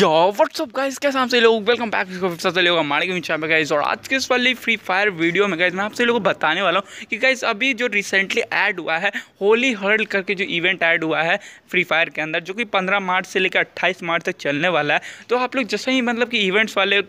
WhatsApp guys कैसे आप सभी लोग वेलकम बैक सबसे लोग हमारे के गाइस और आज के इस वाली फ्री फायर वीडियो में गाइस मैं आप सभी लोगों को बताने वाला हूँ कि गाइस अभी जो रिसेंटली ऐड हुआ है होली हर्ल करके जो इवेंट ऐड हुआ है फ्री फायर के अंदर जो कि 15 मार्च से लेकर 28 मार्च तक चलने वाला है तो आप लोग जैसे ही मतलब कि इवेंट्स वाले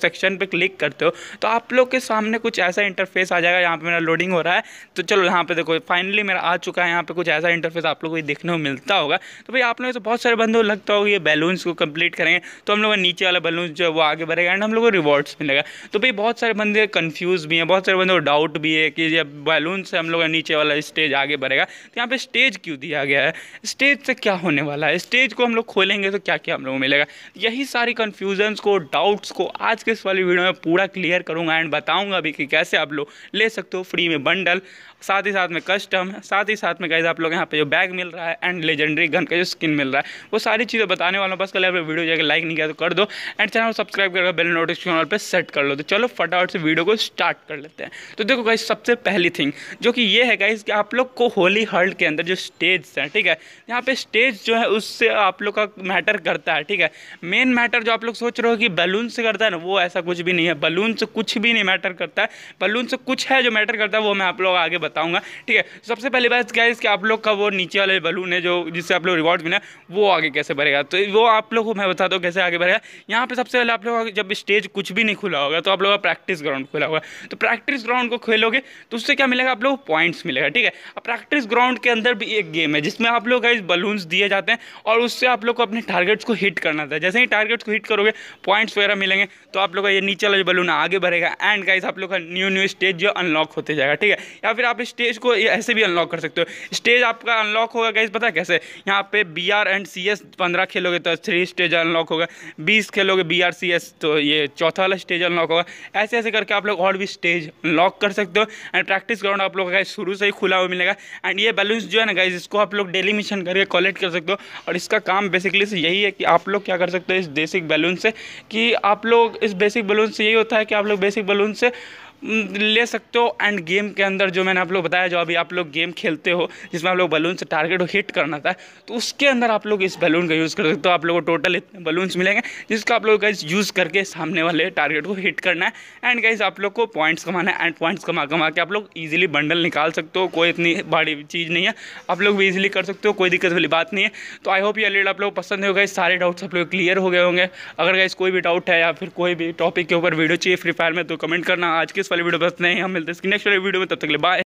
सेक्शन पर क्लिक करते हो तो आप लोग के सामने कुछ ऐसा इंटरफेस आ जाएगा यहाँ पर मेरा लोडिंग हो रहा है तो चलो यहाँ पर देखो फाइनली मेरा आ चुका है यहाँ पर कुछ ऐसा इंटरफेस आप लोग को देखने को मिलता होगा तो भाई आप लोग तो बहुत सारे बंदों लगता होगा ये बैलून्स को कम्प्लीट करें करेंगे तो हम लोग का नीचे वाला बलून जो है वो आगे बढ़ेगा एंड हम लोग को रिवॉर्ड्स मिलेगा तो भाई बहुत सारे बंदे कन्फ्यूज़ भी हैं बहुत सारे बंदे को डाउट भी है कि जब बैलून से हम लोग का नीचे वाला स्टेज आगे बढ़ेगा तो यहाँ पर स्टेज क्यों दिया गया है स्टेज से क्या होने वाला है स्टेज को हम लोग खोलेंगे तो क्या क्या हम लोग को मिलेगा यही सारी कन्फ्यूजन्स को डाउट्स को आज के इस वाली वीडियो में पूरा क्लियर करूँगा एंड बताऊँगा भी कि कैसे आप लोग ले सकते हो फ्री में बंडल साथ ही साथ में कस्टम साथ ही साथ में कैसे आप लोग यहाँ पे जो बैग मिल रहा है एंड लेजेंडरी गन का जो स्किन मिल रहा है वो सारी चीज़ें बताने वाला हूँ बस कल आप वीडियो अगर लाइक नहीं किया तो कर दो एंड चैनल सब्सक्राइब करके बेल नोटिफिकेशन ऑल पर सेट कर लो तो चलो फटाफट से वीडियो को स्टार्ट कर लेते हैं तो देखो गाइज सबसे पहली थिंग जो कि ये है गाइज कि आप लोग को होली हर्ल्ड के अंदर जो स्टेज है ठीक है यहाँ पे स्टेज जो है उससे आप लोग का मैटर करता है ठीक है मेन मैटर जो आप लोग सोच रहे हो कि बलून से करता है ना वो ऐसा कुछ भी नहीं है बलून से कुछ भी नहीं मैटर करता है बलून से कुछ है जो मैटर करता है वो मैं आप लोग आगे बताऊंगा ठीक है सबसे पहली बात क्या है कि आप लोग का वो नीचे वाले बलून है जो जिससे आप लोग रिवॉर्ड मिला वो आगे कैसे भरेगा तो वो आप लोग को मैं बता बताता तो हूँ कैसे आगे बढ़ेगा यहाँ पे सबसे पहले आप लोग जब स्टेज कुछ भी नहीं खुला होगा तो आप लोग प्रैक्टिस ग्राउंड खुला होगा तो प्रैक्टिस ग्राउंड को खेलोगे तो उससे क्या मिलेगा आप लोग पॉइंट्स मिलेगा ठीक है अब प्रैक्टिस ग्राउंड के अंदर भी एक गेम है जिसमें आप लोग गाइज बलून्स दिए जाते हैं और उससे आप लोग को अपने टारगेट्स को हिट करना था जैसे ही टारगेट्स को हिट करोगे पॉइंट्स वगैरह मिलेंगे तो आप लोग का ये नीचे वाला बलून आगे बढ़ेगा एंड गाइज आप लोग का न्यू न्यू स्टेज जो अनलॉक होते जाएगा ठीक है या फिर आप स्टेज को ऐसे भी अनलॉक कर सकते हो स्टेज आपका अनलॉक होगा गाइज पता है कैसे यहाँ पे B R and C S पंद्रह खेलोगे तो थ्री स्टेज अनलॉक अनलॉक होगा बीस खेलोगे बी आर सी एस तो ये चौथा वाला स्टेज अनलॉक होगा ऐसे ऐसे करके आप लोग और भी स्टेज अनलॉक कर सकते हो एंड प्रैक्टिस ग्राउंड आप लोग का शुरू से ही खुला हुआ मिलेगा एंड ये बैलून्स जो है ना गाइज इसको आप लोग डेली मिशन करके कलेक्ट कर सकते हो और इसका काम बेसिकली से यही है कि आप लोग क्या कर सकते हो इस बेसिक बैलून से कि आप लोग इस बेसिक बैलून से यही होता है कि आप लोग बेसिक बैलून से ले सकते हो एंड गेम के अंदर जो मैंने आप लोग बताया जो अभी आप लोग गेम खेलते हो जिसमें आप लोग बलून से टारगेट को हिट करना था तो उसके अंदर आप लोग इस बलून का यूज़ कर सकते हो तो आप लोगों को टोटल इतने बलून्स मिलेंगे जिसका आप लोग गाइज यूज़ करके सामने वाले टारगेट को हिट करना है एंड गाइज आप लोग को पॉइंट्स कमाना है एंड पॉइंट्स कमा कमा के आप लोग ईजिली बंडल निकाल सकते हो कोई इतनी बड़ी चीज़ नहीं है आप लोग भी ईजिली कर सकते हो कोई दिक्कत वाली बात नहीं है तो आई होप ये लीड आप लोग पसंद होगा इस सारे डाउट्स आप लोग क्लियर हो गए होंगे अगर गाइज कोई भी डाउट है या फिर कोई भी टॉपिक के ऊपर वीडियो चाहिए फ्री फायर में तो कमेंट करना आज किस इस वाले वीडियो बस नहीं हम मिलते हैं इसकी नेक्स्ट वाले वीडियो में तब तक ले बाय